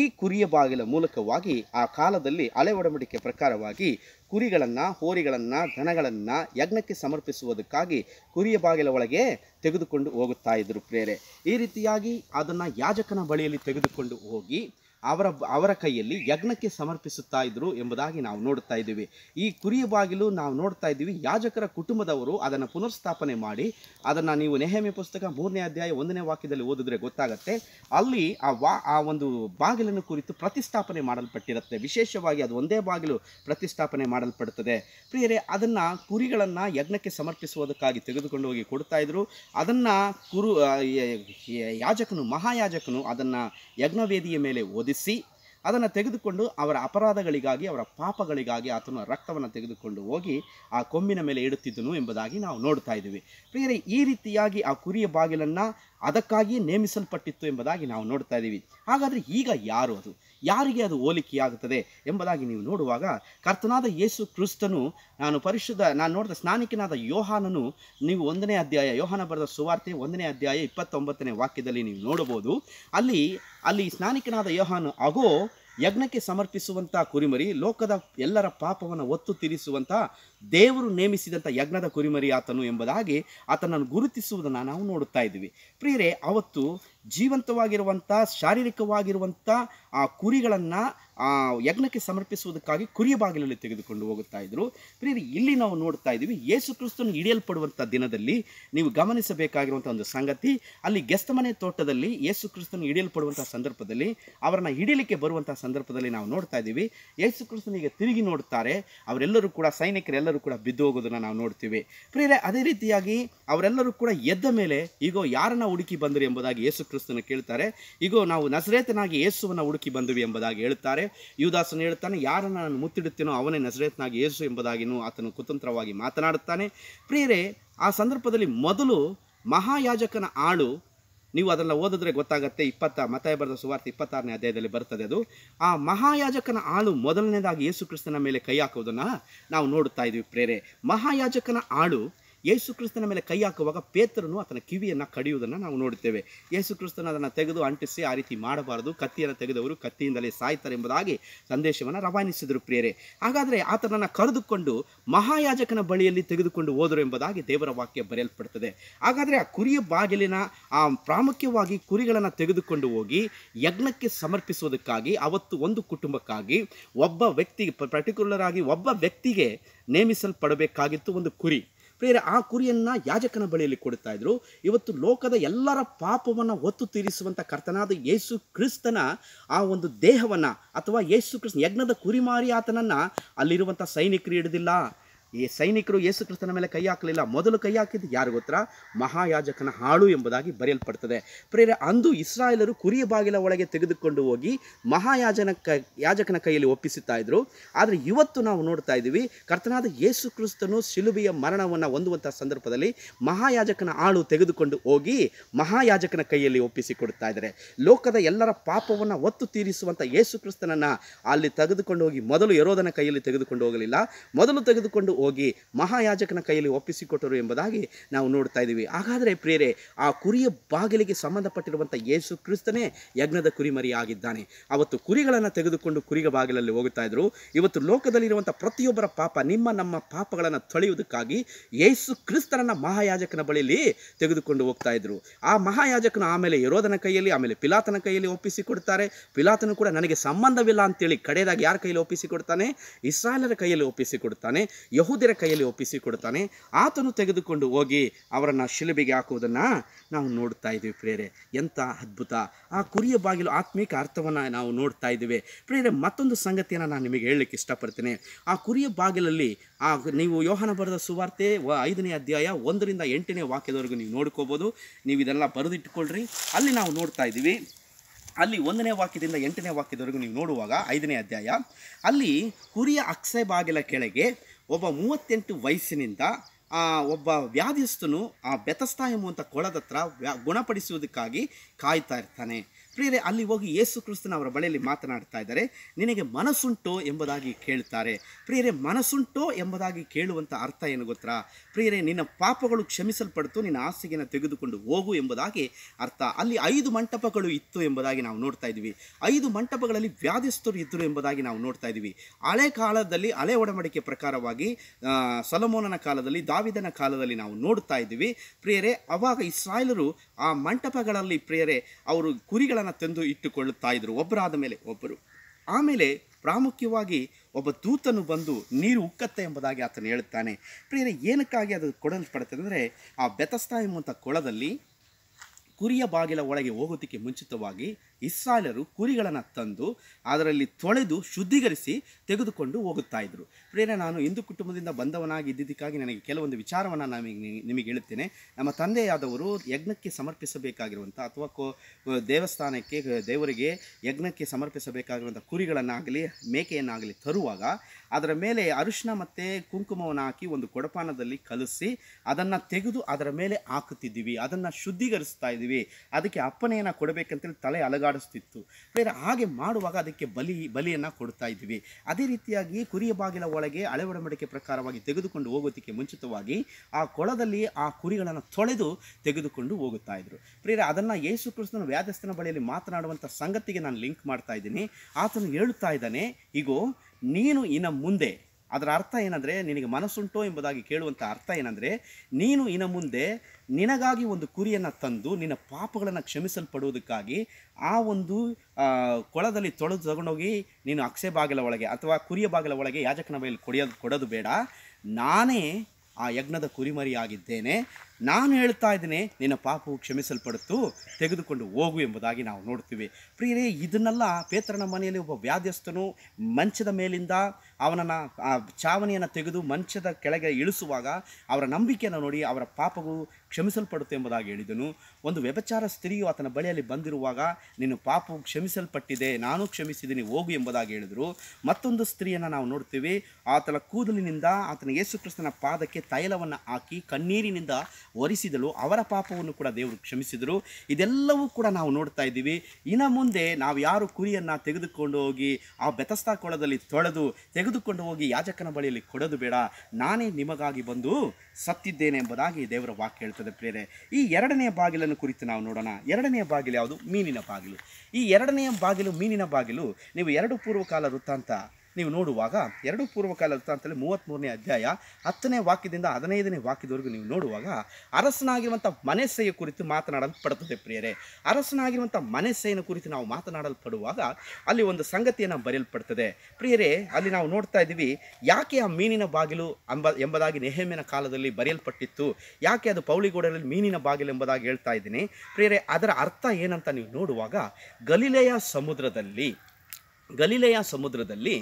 Speaker 1: ಈ ಕುರಿಯ ಬಾಗಿಲ ಮೂಲಕವಾಗಿ ಆ ಕಾಲದಲ್ಲಿ ಅಲೆ ಒಡಂಬಡಿಕೆ ಪ್ರಕಾರವಾಗಿ ಕುರಿಗಳನ್ನು ಹೋರಿಗಳನ್ನು ದನಗಳನ್ನು ಯಜ್ಞಕ್ಕೆ ಸಮರ್ಪಿಸುವುದಕ್ಕಾಗಿ ಕುರಿಯ ಬಾಗಿಲ ಒಳಗೆ ತೆಗೆದುಕೊಂಡು ಹೋಗುತ್ತಾ ಇದ್ದರು ಪ್ರೇರೆ ಈ ರೀತಿಯಾಗಿ ಅದನ್ನು ಯಾಜಕನ ಬಳಿಯಲ್ಲಿ ತೆಗೆದುಕೊಂಡು ಹೋಗಿ ಅವರ ಅವರ ಕೈಯಲ್ಲಿ ಯಜ್ಞಕ್ಕೆ ಸಮರ್ಪಿಸುತ್ತಾ ಇದ್ರು ಎಂಬುದಾಗಿ ನಾವು ನೋಡ್ತಾ ಇದ್ದೀವಿ ಈ ಕುರಿಯ ಬಾಗಿಲು ನಾವು ನೋಡ್ತಾ ಇದ್ದೀವಿ ಯಾಜಕರ ಕುಟುಂಬದವರು ಅದನ್ನು ಪುನರ್ಸ್ಥಾಪನೆ ಮಾಡಿ ಅದನ್ನು ನೀವು ನೆಹಮೆ ಪುಸ್ತಕ ಮೂರನೇ ಅಧ್ಯಾಯ ಒಂದನೇ ವಾಕ್ಯದಲ್ಲಿ ಓದಿದ್ರೆ ಗೊತ್ತಾಗತ್ತೆ ಅಲ್ಲಿ ಆ ವಾ ಆ ಒಂದು ಬಾಗಿಲನ್ನು ಕುರಿತು ಪ್ರತಿಷ್ಠಾಪನೆ ಮಾಡಲ್ಪಟ್ಟಿರುತ್ತೆ ವಿಶೇಷವಾಗಿ ಅದು ಒಂದೇ ಬಾಗಿಲು ಪ್ರತಿಷ್ಠಾಪನೆ ಮಾಡಲ್ಪಡುತ್ತದೆ ಪ್ರಿಯರೇ ಅದನ್ನು ಕುರಿಗಳನ್ನು ಯಜ್ಞಕ್ಕೆ ಸಮರ್ಪಿಸುವುದಕ್ಕಾಗಿ ತೆಗೆದುಕೊಂಡು ಹೋಗಿ ಕೊಡ್ತಾ ಇದ್ರು ಅದನ್ನು ಕುರು ಯಾಜಕನು ಮಹಾಯಾಜಕನು ಅದನ್ನು ಯಜ್ಞವೇದಿಯ ಮೇಲೆ ಓದಿ ಶೋಧಿಸಿ ಅದನ್ನು ತೆಗೆದುಕೊಂಡು ಅವರ ಅಪರಾಧಗಳಿಗಾಗಿ ಅವರ ಪಾಪಗಳಿಗಾಗಿ ಆತನ ರಕ್ತವನ್ನು ತೆಗೆದುಕೊಂಡು ಹೋಗಿ ಆ ಕೊಂಬಿನ ಮೇಲೆ ಇಡುತ್ತಿದ್ದನು ಎಂಬುದಾಗಿ ನಾವು ನೋಡ್ತಾ ಇದ್ದೀವಿ ಪ್ರಿಯರೇ ಈ ರೀತಿಯಾಗಿ ಆ ಕುರಿಯ ಬಾಗಿಲನ್ನು ಅದಕ್ಕಾಗಿ ನೇಮಿಸಲ್ಪಟ್ಟಿತ್ತು ಎಂಬುದಾಗಿ ನಾವು ನೋಡ್ತಾ ಇದ್ದೀವಿ ಹಾಗಾದರೆ ಈಗ ಯಾರು ಅದು ಯಾರಿಗೆ ಅದು ಹೋಲಿಕೆಯಾಗುತ್ತದೆ ಎಂಬುದಾಗಿ ನೀವು ನೋಡುವಾಗ ಕರ್ತನಾದ ಯೇಸು ಕ್ರಿಸ್ತನು ನಾನು ಪರಿಶುದ್ಧ ನಾನು ನೋಡಿದ ಸ್ನಾನಿಕನಾದ ಯೋಹಾನನು ನೀವು ಒಂದನೇ ಅಧ್ಯಾಯ ಯೋಹಾನ ಬರೆದ ಸುವಾರ್ತೆ ಒಂದನೇ ಅಧ್ಯಾಯ ಇಪ್ಪತ್ತೊಂಬತ್ತನೇ ವಾಕ್ಯದಲ್ಲಿ ನೀವು ನೋಡಬಹುದು ಅಲ್ಲಿ ಅಲ್ಲಿ ಸ್ನಾನಿಕನಾದ ಯೋಹಾನು ಅಗೋ ಯಜ್ಞಕ್ಕೆ ಸಮರ್ಪಿಸುವಂಥ ಕುರಿಮರಿ ಲೋಕದ ಎಲ್ಲರ ಪಾಪವನ್ನು ಒತ್ತು ತೀರಿಸುವಂಥ ದೇವರು ನೇಮಿಸಿದಂಥ ಯಜ್ಞದ ಕುರಿಮರಿ ಆತನು ಎಂಬುದಾಗಿ ಆತನನ್ನು ಗುರುತಿಸುವುದನ್ನು ನಾವು ನೋಡುತ್ತಾ ಇದ್ದೀವಿ ಪ್ರಿಯರೇ ಅವತ್ತು ಜೀವಂತವಾಗಿರುವಂಥ ಶಾರೀರಿಕವಾಗಿರುವಂಥ ಆ ಕುರಿಗಳನ್ನು ಆ ಯಜ್ಞಕ್ಕೆ ಸಮರ್ಪಿಸುವುದಕ್ಕಾಗಿ ಕುರಿಯ ಬಾಗಿಲಲ್ಲಿ ತೆಗೆದುಕೊಂಡು ಹೋಗುತ್ತಾ ಇದ್ರು ಪ್ರಿಯರಿ ಇಲ್ಲಿ ನಾವು ನೋಡ್ತಾ ಇದ್ದೀವಿ ಯೇಸು ಕ್ರಿಸ್ತನು ಹಿಡಿಯಲ್ಪಡುವಂಥ ದಿನದಲ್ಲಿ ನೀವು ಗಮನಿಸಬೇಕಾಗಿರುವಂಥ ಒಂದು ಸಂಗತಿ ಅಲ್ಲಿ ಗೆಸ್ತಮನೆ ತೋಟದಲ್ಲಿ ಯೇಸು ಕ್ರಿಸ್ತನು ಹಿಡಿಯಲ್ಪಡುವಂಥ ಸಂದರ್ಭದಲ್ಲಿ ಅವರನ್ನ ಹಿಡಿಯಲಿಕ್ಕೆ ಬರುವಂಥ ಸಂದರ್ಭದಲ್ಲಿ ನಾವು ನೋಡ್ತಾ ಇದ್ದೀವಿ ಯೇಸು ಕ್ರಿಸ್ತನಿಗೆ ತಿರುಗಿ ನೋಡ್ತಾರೆ ಅವರೆಲ್ಲರೂ ಕೂಡ ಸೈನಿಕರೆಲ್ಲರೂ ಕೂಡ ಬಿದ್ದು ಹೋಗೋದನ್ನು ನಾವು ನೋಡ್ತೀವಿ ಪ್ರಿಯರೇ ಅದೇ ರೀತಿಯಾಗಿ ಅವರೆಲ್ಲರೂ ಕೂಡ ಎದ್ದ ಮೇಲೆ ಈಗೋ ಯಾರನ್ನ ಹುಡುಕಿ ಬಂದರು ಎಂಬುದಾಗಿ ಯೇಸು ಕ್ರಿಸ್ತನ ಕೇಳ್ತಾರೆ ಈಗೋ ನಾವು ನಸರೇತನಾಗಿ ಯೇಸುವನ್ನು ಹುಡುಕಿ ಬಂದವಿ ಎಂಬುದಾಗಿ ಹೇಳುತ್ತಾರೆ ಯುವದಾಸನು ಹೇಳುತ್ತಾನೆ ಯಾರನ್ನು ನಾನು ಮುತ್ತಿಡುತ್ತೇನೋ ಅವನೇ ನಸರೇತ್ನಾಗಿ ಯೇಸು ಎಂಬುದಾಗಿಯೂ ಆತನು ಕುತಂತ್ರವಾಗಿ ಮಾತನಾಡುತ್ತಾನೆ ಪ್ರೇರೇ ಆ ಸಂದರ್ಭದಲ್ಲಿ ಮೊದಲು ಮಹಾಯಾಜಕನ ಆಳು ನೀವು ಅದನ್ನು ಓದಿದ್ರೆ ಗೊತ್ತಾಗುತ್ತೆ ಇಪ್ಪತ್ತ ಮತಾಯ ಬರೆದ ಸುವಾರ್ತೆ ಇಪ್ಪತ್ತಾರನೇ ಅಧ್ಯಾಯದಲ್ಲಿ ಬರ್ತದೆ ಅದು ಆ ಮಹಾಯಾಜಕನ ಆಳು ಮೊದಲನೇದಾಗಿ ಯೇಸು ಕ್ರಿಸ್ತನ ಮೇಲೆ ಕೈ ಹಾಕೋದನ್ನು ನಾವು ನೋಡುತ್ತಾ ಇದ್ದೀವಿ ಪ್ರೇರೆ ಮಹಾಯಾಜಕನ ಆಳು ಯೇಸು ಕ್ರಿಸ್ತನ ಮೇಲೆ ಕೈ ಹಾಕುವಾಗ ಪೇತ್ರನು ಆತನ ಕಿವಿಯನ್ನು ಕಡಿಯುವುದನ್ನು ನಾವು ನೋಡುತ್ತೇವೆ ಯೇಸುಕ್ರಿಸ್ತನ ಕ್ರಿಸ್ತನ ಅದನ್ನು ತೆಗೆದು ಅಂಟಿಸಿ ಆ ರೀತಿ ಮಾಡಬಾರದು ಕತ್ತಿಯನ್ನು ತೆಗೆದವರು ಕತ್ತಿಯಿಂದಲೇ ಸಾಯ್ತಾರೆ ಎಂಬುದಾಗಿ ಸಂದೇಶವನ್ನು ರವಾನಿಸಿದರು ಪ್ರಿಯರೇ ಹಾಗಾದರೆ ಆತನನ್ನು ಕರೆದುಕೊಂಡು ಮಹಾಯಾಜಕನ ಬಳಿಯಲ್ಲಿ ತೆಗೆದುಕೊಂಡು ಹೋದರು ಎಂಬುದಾಗಿ ದೇವರ ವಾಕ್ಯ ಬರೆಯಲ್ಪಡ್ತದೆ ಹಾಗಾದರೆ ಆ ಕುರಿಯ ಬಾಗಿಲಿನ ಆ ಪ್ರಾಮುಖ್ಯವಾಗಿ ಕುರಿಗಳನ್ನು ತೆಗೆದುಕೊಂಡು ಹೋಗಿ ಯಜ್ಞಕ್ಕೆ ಸಮರ್ಪಿಸುವುದಕ್ಕಾಗಿ ಅವತ್ತು ಒಂದು ಕುಟುಂಬಕ್ಕಾಗಿ ಒಬ್ಬ ವ್ಯಕ್ತಿಗೆ ಪರ್ಟಿಕ್ಯುಲರ್ ಆಗಿ ಒಬ್ಬ ವ್ಯಕ್ತಿಗೆ ನೇಮಿಸಲ್ಪಡಬೇಕಾಗಿತ್ತು ಒಂದು ಕುರಿ ಪ್ರೇರೆ ಆ ಕುರಿಯನ್ನು ಯಾಜಕನ ಬಳಿಯಲ್ಲಿ ಕೊಡುತ್ತಾ ಇದ್ರು ಇವತ್ತು ಲೋಕದ ಎಲ್ಲರ ಪಾಪವನ್ನು ಒತ್ತು ತೀರಿಸುವಂಥ ಕರ್ತನಾದ ಯೇಸು ಕ್ರಿಸ್ತನ ಆ ಒಂದು ದೇಹವನ್ನು ಅಥವಾ ಯೇಸು ಕ್ರಿಸ್ತ ಯಜ್ಞದ ಕುರಿಮಾರಿ ಆತನನ್ನು ಅಲ್ಲಿರುವಂಥ ಸೈನಿಕರು ಹಿಡಿದಿಲ್ಲ ಈ ಸೈನಿಕರು ಯೇಸು ಕ್ರಿಸ್ತನ ಮೇಲೆ ಕೈ ಹಾಕಲಿಲ್ಲ ಮೊದಲು ಕೈ ಹಾಕಿದ್ದು ಯಾರು ಗೊತ್ತಾ ಮಹಾಯಾಜಕನ ಹಾಳು ಎಂಬುದಾಗಿ ಬರೆಯಲ್ಪಡ್ತದೆ ಪ್ರೇರ ಅಂದು ಇಸ್ರಾಯೇಲರು ಕುರಿಯ ಬಾಗಿಲ ಒಳಗೆ ತೆಗೆದುಕೊಂಡು ಹೋಗಿ ಮಹಾಯಾಜನ ಕೈ ಯಾಜಕನ ಕೈಯಲ್ಲಿ ಒಪ್ಪಿಸುತ್ತಾ ಇದ್ರು ಆದರೆ ಇವತ್ತು ನಾವು ನೋಡ್ತಾ ಇದ್ದೀವಿ ಕರ್ತನಾದ ಯೇಸು ಕ್ರಿಸ್ತನು ಶಿಲುಬೆಯ ಮರಣವನ್ನು ಹೊಂದುವಂಥ ಸಂದರ್ಭದಲ್ಲಿ ಮಹಾಯಾಜಕನ ಆಳು ತೆಗೆದುಕೊಂಡು ಹೋಗಿ ಮಹಾಯಾಜಕನ ಕೈಯಲ್ಲಿ ಒಪ್ಪಿಸಿ ಇದ್ದಾರೆ ಲೋಕದ ಎಲ್ಲರ ಪಾಪವನ್ನು ಒತ್ತು ತೀರಿಸುವಂಥ ಯೇಸು ಕ್ರಿಸ್ತನನ್ನು ಅಲ್ಲಿ ತೆಗೆದುಕೊಂಡು ಹೋಗಿ ಮೊದಲು ಯರೋದನ ಕೈಯಲ್ಲಿ ತೆಗೆದುಕೊಂಡು ಹೋಗಲಿಲ್ಲ ಮೊದಲು ತೆಗೆದುಕೊಂಡು ಹೋಗಿ ಮಹಾಯಾಜಕನ ಕೈಯಲ್ಲಿ ಒಪ್ಪಿಸಿಕೊಟ್ಟರು ಎಂಬುದಾಗಿ ನಾವು ನೋಡ್ತಾ ಇದ್ದೀವಿ ಹಾಗಾದರೆ ಪ್ರೇರೆ ಆ ಕುರಿಯ ಬಾಗಿಲಿಗೆ ಸಂಬಂಧಪಟ್ಟಿರುವಂಥ ಯೇಸು ಕ್ರಿಸ್ತನೇ ಯಜ್ಞದ ಕುರಿಮರಿಯಾಗಿದ್ದಾನೆ ಅವತ್ತು ಕುರಿಗಳನ್ನು ತೆಗೆದುಕೊಂಡು ಕುರಿಗ ಬಾಗಿಲಲ್ಲಿ ಹೋಗುತ್ತಾ ಇದ್ದರು ಇವತ್ತು ಲೋಕದಲ್ಲಿರುವಂಥ ಪ್ರತಿಯೊಬ್ಬರ ಪಾಪ ನಿಮ್ಮ ನಮ್ಮ ಪಾಪಗಳನ್ನು ತೊಳೆಯುವುದಕ್ಕಾಗಿ ಯೇಸು ಕ್ರಿಸ್ತನನ್ನು ಮಹಾಯಾಜಕನ ಬಳಿಯಲ್ಲಿ ತೆಗೆದುಕೊಂಡು ಹೋಗ್ತಾ ಇದ್ದರು ಆ ಮಹಾಯಾಜಕನ ಆಮೇಲೆ ಯರೋದನ ಕೈಯಲ್ಲಿ ಆಮೇಲೆ ಪಿಲಾತನ ಕೈಯಲ್ಲಿ ಒಪ್ಪಿಸಿಕೊಡ್ತಾರೆ ಪಿಲಾತನು ಕೂಡ ನನಗೆ ಸಂಬಂಧವಿಲ್ಲ ಅಂತೇಳಿ ಕಡೆಯದಾಗಿ ಯಾರ ಕೈಯಲ್ಲಿ ಒಪ್ಪಿಸಿಕೊಡ್ತಾನೆ ಇಸ್ರಾಯೇಲರ ಕೈಯಲ್ಲಿ ಒಪ್ಪಿಸಿಕೊಡ್ತಾನೆ ಯಹ ಯಹೂದಿರ ಕೈಯಲ್ಲಿ ಒಪ್ಪಿಸಿ ಕೊಡ್ತಾನೆ ಆತನು ತೆಗೆದುಕೊಂಡು ಹೋಗಿ ಅವರನ್ನು ಶಿಲುಬೆಗೆ ಹಾಕುವುದನ್ನು ನಾವು ನೋಡ್ತಾ ಇದ್ದೀವಿ ಪ್ರೇರೆ ಎಂಥ ಅದ್ಭುತ ಆ ಕುರಿಯ ಬಾಗಿಲು ಆತ್ಮಿಕ ಅರ್ಥವನ್ನು ನಾವು ನೋಡ್ತಾ ಇದ್ದೀವಿ ಪ್ರೇರೆ ಮತ್ತೊಂದು ಸಂಗತಿಯನ್ನು ನಾನು ನಿಮಗೆ ಹೇಳಲಿಕ್ಕೆ ಇಷ್ಟಪಡ್ತೇನೆ ಆ ಕುರಿಯ ಬಾಗಿಲಲ್ಲಿ ಆ ನೀವು ಯೋಹನ ಬರೆದ ಸುವಾರ್ತೆ ಐದನೇ ಅಧ್ಯಾಯ ಒಂದರಿಂದ ಎಂಟನೇ ವಾಕ್ಯದವರೆಗೂ ನೀವು ನೋಡ್ಕೋಬೋದು ನೀವು ಇದೆಲ್ಲ ಬರೆದಿಟ್ಟುಕೊಳ್ಳ್ರಿ ಅಲ್ಲಿ ನಾವು ನೋಡ್ತಾ ಇದ್ದೀವಿ ಅಲ್ಲಿ ಒಂದನೇ ವಾಕ್ಯದಿಂದ ಎಂಟನೇ ವಾಕ್ಯದವರೆಗೂ ನೀವು ನೋಡುವಾಗ ಐದನೇ ಅಧ್ಯಾಯ ಅಲ್ಲಿ ಕುರಿಯ ಅಕ್ಸೆ ಬಾಗಿಲ ಕೆಳಗೆ ಒಬ್ಬ ಮೂವತ್ತೆಂಟು ವಯಸ್ಸಿನಿಂದ ಒಬ್ಬ ವ್ಯಾಧಿಸ್ತನು ಆ ಬೆತಸ್ತ ಎಂಬುವಂಥ ಕೊಳದತ್ರ ವ್ಯಾ ಗುಣಪಡಿಸುವುದಕ್ಕಾಗಿ ಕಾಯ್ತಾ ಇರ್ತಾನೆ ಪ್ರಿಯರೇ ಅಲ್ಲಿ ಹೋಗಿ ಯೇಸು ಕ್ರಿಸ್ತನ ಅವರ ಬಳಿಯಲ್ಲಿ ಮಾತನಾಡ್ತಾ ಇದ್ದಾರೆ ನಿನಗೆ ಮನಸ್ಸುಂಟೋ ಎಂಬುದಾಗಿ ಕೇಳ್ತಾರೆ ಪ್ರಿಯರೇ ಮನಸ್ಸುಂಟೋ ಎಂಬುದಾಗಿ ಕೇಳುವಂಥ ಅರ್ಥ ಏನು ಗೊತ್ತಾ ಪ್ರಿಯರೇ ನಿನ್ನ ಪಾಪಗಳು ಕ್ಷಮಿಸಲ್ಪಡ್ತು ನಿನ್ನ ಆಸಿಗೆನ ತೆಗೆದುಕೊಂಡು ಹೋಗು ಎಂಬುದಾಗಿ ಅರ್ಥ ಅಲ್ಲಿ ಐದು ಮಂಟಪಗಳು ಇತ್ತು ಎಂಬುದಾಗಿ ನಾವು ನೋಡ್ತಾ ಇದ್ದೀವಿ ಐದು ಮಂಟಪಗಳಲ್ಲಿ ವ್ಯಾಧಿಸ್ತರು ಇದ್ದರು ಎಂಬುದಾಗಿ ನಾವು ನೋಡ್ತಾ ಇದ್ದೀವಿ ಹಳೆ ಕಾಲದಲ್ಲಿ ಹಳೆ ಒಡಂಬಡಿಕೆ ಪ್ರಕಾರವಾಗಿ ಸಲಮೋನನ ಕಾಲದಲ್ಲಿ ದಾವಿದನ ಕಾಲದಲ್ಲಿ ನಾವು ನೋಡ್ತಾ ಇದ್ದೀವಿ ಪ್ರಿಯರೇ ಅವಾಗ ಇಸ್ರಾಯ್ಲರು ಆ ಮಂಟಪಗಳಲ್ಲಿ ಪ್ರಿಯರೇ ಅವರು ಕುರಿಗಳನ್ನು ತಂದು ಇಟ್ಟುಕೊಳ್ಳುತ್ತಾ ಇದ್ದರು ಒಬ್ಬರಾದ ಮೇಲೆ ಒಬ್ಬರು ಆಮೇಲೆ ಪ್ರಾಮುಖ್ಯವಾಗಿ ಒಬ್ಬ ದೂತನು ಬಂದು ನೀರು ಉಕ್ಕತ್ತೆ ಎಂಬುದಾಗಿ ಆತನು ಹೇಳುತ್ತಾನೆ ಪ್ರಿಯರೇ ಏನಕ್ಕಾಗಿ ಅದು ಕೊಡಲ್ಪಡುತ್ತೆ ಅಂದರೆ ಆ ಬೆತಸ್ತಾ ಎಂಬಂಥ ಕೊಳದಲ್ಲಿ ಕುರಿಯ ಬಾಗಿಲ ಒಳಗೆ ಹೋಗೋದಕ್ಕೆ ಮುಂಚಿತವಾಗಿ ಇಸ್ರಾಯೇಲರು ಕುರಿಗಳನ್ನು ತಂದು ಅದರಲ್ಲಿ ತೊಳೆದು ಶುದ್ಧೀಕರಿಸಿ ತೆಗೆದುಕೊಂಡು ಹೋಗುತ್ತಾ ಇದ್ದರು ಪ್ರೇರಣೆ ನಾನು ಹಿಂದೂ ಕುಟುಂಬದಿಂದ ಬಂದವನಾಗಿ ಇದ್ದಿದ್ದಕ್ಕಾಗಿ ನನಗೆ ಕೆಲವೊಂದು ವಿಚಾರವನ್ನು ನಾನು ನಿಮಗೆ ಹೇಳುತ್ತೇನೆ ನಮ್ಮ ತಂದೆಯಾದವರು ಯಜ್ಞಕ್ಕೆ ಸಮರ್ಪಿಸಬೇಕಾಗಿರುವಂಥ ಅಥವಾ ಕೋ ದೇವಸ್ಥಾನಕ್ಕೆ ದೇವರಿಗೆ ಯಜ್ಞಕ್ಕೆ ಸಮರ್ಪಿಸಬೇಕಾಗಿರುವಂಥ ಕುರಿಗಳನ್ನಾಗಲಿ ಮೇಕೆಯನ್ನಾಗಲಿ ತರುವಾಗ ಅದರ ಮೇಲೆ ಅರಿಶಿನ ಮತ್ತು ಕುಂಕುಮವನ್ನು ಹಾಕಿ ಒಂದು ಕೊಡಪಾನದಲ್ಲಿ ಕಲಸಿ ಅದನ್ನು ತೆಗೆದು ಅದರ ಮೇಲೆ ಹಾಕುತ್ತಿದ್ದೀವಿ ಅದನ್ನು ಶುದ್ಧೀಕರಿಸ್ತಾ ಇದ್ದೀವಿ ಅದಕ್ಕೆ ಅಪ್ಪನೆಯನ್ನು ಕೊಡಬೇಕಂತೇಳಿ ತಲೆ ಅಲಗ ತಿರುಗಾಡಿಸ್ತಿತ್ತು ಪ್ರೇರ ಹಾಗೆ ಮಾಡುವಾಗ ಅದಕ್ಕೆ ಬಲಿ ಬಲಿಯನ್ನು ಕೊಡ್ತಾ ಇದ್ವಿ ಅದೇ ರೀತಿಯಾಗಿ ಕುರಿಯ ಬಾಗಿಲ ಒಳಗೆ ಒಡಂಬಡಿಕೆ ಪ್ರಕಾರವಾಗಿ ತೆಗೆದುಕೊಂಡು ಹೋಗೋದಕ್ಕೆ ಮುಂಚಿತವಾಗಿ ಆ ಕೊಳದಲ್ಲಿ ಆ ಕುರಿಗಳನ್ನು ತೊಳೆದು ತೆಗೆದುಕೊಂಡು ಹೋಗುತ್ತಾ ಇದ್ರು ಪ್ರೇರೆ ಅದನ್ನು ಯೇಸು ಕೃಷ್ಣನ ವ್ಯಾಧಸ್ಥನ ಬಳಿಯಲ್ಲಿ ಮಾತನಾಡುವಂಥ ಸಂಗತಿಗೆ ನಾನು ಲಿಂಕ್ ಮಾಡ್ತಾ ಇದ್ದೀನಿ ಆತನು ಹೇಳುತ್ತಾ ಇದ್ದಾನೆ ಈಗೋ ನೀನು ಇನ್ನು ಮುಂದೆ ಅದರ ಅರ್ಥ ಏನಂದರೆ ನಿನಗೆ ಮನಸ್ಸುಂಟೋ ಎಂಬುದಾಗಿ ಕೇಳುವಂಥ ಅರ್ಥ ಏನಂದರೆ ನೀನು ಇನ್ನು ಮುಂದೆ ನಿನಗಾಗಿ ಒಂದು ಕುರಿಯನ್ನು ತಂದು ನಿನ್ನ ಪಾಪಗಳನ್ನು ಕ್ಷಮಿಸಲ್ಪಡುವುದಕ್ಕಾಗಿ ಆ ಒಂದು ಕೊಳದಲ್ಲಿ ತೊಳೆದು ತಗೊಂಡೋಗಿ ನೀನು ಅಕ್ಷೆ ಬಾಗಿಲ ಒಳಗೆ ಅಥವಾ ಕುರಿಯ ಬಾಗಿಲ ಒಳಗೆ ಯಾಜಕನ ಮೇಲೆ ಕೊಡಿಯೋದು ಕೊಡೋದು ಬೇಡ ನಾನೇ ಆ ಯಜ್ಞದ ಕುರಿಮರಿಯಾಗಿದ್ದೇನೆ ನಾನು ಹೇಳ್ತಾ ಇದ್ದೇನೆ ನಿನ್ನ ಪಾಪವು ಕ್ಷಮಿಸಲ್ಪಡುತ್ತು ತೆಗೆದುಕೊಂಡು ಹೋಗು ಎಂಬುದಾಗಿ ನಾವು ನೋಡ್ತೀವಿ ಪ್ರಿಯರೇ ಇದನ್ನೆಲ್ಲ ಪೇತ್ರನ ಮನೆಯಲ್ಲಿ ಒಬ್ಬ ವ್ಯಾಧ್ಯಸ್ಥನು ಮಂಚದ ಮೇಲಿಂದ ಅವನನ್ನು ಆ ಚಾವಣಿಯನ್ನು ತೆಗೆದು ಮಂಚದ ಕೆಳಗೆ ಇಳಿಸುವಾಗ ಅವರ ನಂಬಿಕೆಯನ್ನು ನೋಡಿ ಅವರ ಪಾಪವು ಕ್ಷಮಿಸಲ್ಪಡುತ್ತೆ ಎಂಬುದಾಗಿ ಹೇಳಿದನು ಒಂದು ವ್ಯಭಚಾರ ಸ್ತ್ರೀಯು ಆತನ ಬಳಿಯಲ್ಲಿ ಬಂದಿರುವಾಗ ನಿನ್ನ ಪಾಪವು ಕ್ಷಮಿಸಲ್ಪಟ್ಟಿದೆ ನಾನು ಕ್ಷಮಿಸಿದ್ದೀನಿ ಹೋಗು ಎಂಬುದಾಗಿ ಹೇಳಿದರು ಮತ್ತೊಂದು ಸ್ತ್ರೀಯನ್ನು ನಾವು ನೋಡ್ತೀವಿ ಆತನ ಕೂದಲಿನಿಂದ ಆತನ ಯೇಸುಕ್ರಿಸ್ತನ ಪಾದಕ್ಕೆ ತೈಲವನ್ನು ಹಾಕಿ ಕಣ್ಣೀರಿನಿಂದ ಒರಿಸಿದಳು ಅವರ ಪಾಪವನ್ನು ಕೂಡ ದೇವರು ಕ್ಷಮಿಸಿದರು ಇದೆಲ್ಲವೂ ಕೂಡ ನಾವು ನೋಡ್ತಾ ಇದ್ದೀವಿ ಇನ್ನು ಮುಂದೆ ನಾವು ಯಾರು ಕುರಿಯನ್ನು ತೆಗೆದುಕೊಂಡು ಹೋಗಿ ಆ ಬೆತಸ್ತಾ ಕೊಳದಲ್ಲಿ ತೊಳೆದು ತೆಗೆದುಕೊಂಡು ಹೋಗಿ ಯಾಜಕನ ಬಳಿಯಲ್ಲಿ ಕೊಡೋದು ಬೇಡ ನಾನೇ ನಿಮಗಾಗಿ ಬಂದು ಸತ್ತಿದ್ದೇನೆ ಎಂಬುದಾಗಿ ದೇವರ ವಾಕ್ಯ ಹೇಳ್ತದೆ ಪ್ರೇರೆ ಈ ಎರಡನೆಯ ಬಾಗಿಲನ್ನು ಕುರಿತು ನಾವು ನೋಡೋಣ ಎರಡನೆಯ ಬಾಗಿಲು ಯಾವುದು ಮೀನಿನ ಬಾಗಿಲು ಈ ಎರಡನೆಯ ಬಾಗಿಲು ಮೀನಿನ ಬಾಗಿಲು ನೀವು ಎರಡು ಪೂರ್ವಕಾಲ ವೃತ್ತಾಂತ ನೀವು ನೋಡುವಾಗ ಎರಡು ಪೂರ್ವಕಾಲ ವೃತ್ತಾಂತದಲ್ಲಿ ಮೂವತ್ತ್ಮೂರನೇ ಅಧ್ಯಾಯ ಹತ್ತನೇ ವಾಕ್ಯದಿಂದ ಹದಿನೈದನೇ ವಾಕ್ಯದವರೆಗೂ ನೀವು ನೋಡುವಾಗ ಅರಸನಾಗಿರುವಂಥ ಮನಸ್ಸೆಯ ಕುರಿತು ಮಾತನಾಡಲ್ಪಡುತ್ತದೆ ಪ್ರಿಯರೇ ಅರಸನಾಗಿರುವಂಥ ಮನಸ್ಸೆಯನ್ನು ಕುರಿತು ನಾವು ಮಾತನಾಡಲ್ಪಡುವಾಗ ಅಲ್ಲಿ ಒಂದು ಸಂಗತಿಯನ್ನು ಬರೆಯಲ್ಪಡ್ತದೆ ಪ್ರಿಯರೇ ಅಲ್ಲಿ ನಾವು ನೋಡ್ತಾ ಇದ್ದೀವಿ ಯಾಕೆ ಆ ಮೀನಿನ ಬಾಗಿಲು ಅಂಬ ಎಂಬುದಾಗಿ ನೆಹಮಿನ ಕಾಲದಲ್ಲಿ ಬರೆಯಲ್ಪಟ್ಟಿತ್ತು ಯಾಕೆ ಅದು ಪೌಳಿಗೋಡರಲ್ಲಿ ಮೀನಿನ ಬಾಗಿಲು ಎಂಬುದಾಗಿ ಹೇಳ್ತಾ ಇದ್ದೀನಿ ಪ್ರಿಯರೇ ಅದರ ಅರ್ಥ ಏನಂತ ನೀವು ನೋಡುವಾಗ ಗಲಿಲೆಯ ಸಮುದ್ರದಲ್ಲಿ ಗಲೀಲೆಯ ಸಮುದ್ರದಲ್ಲಿ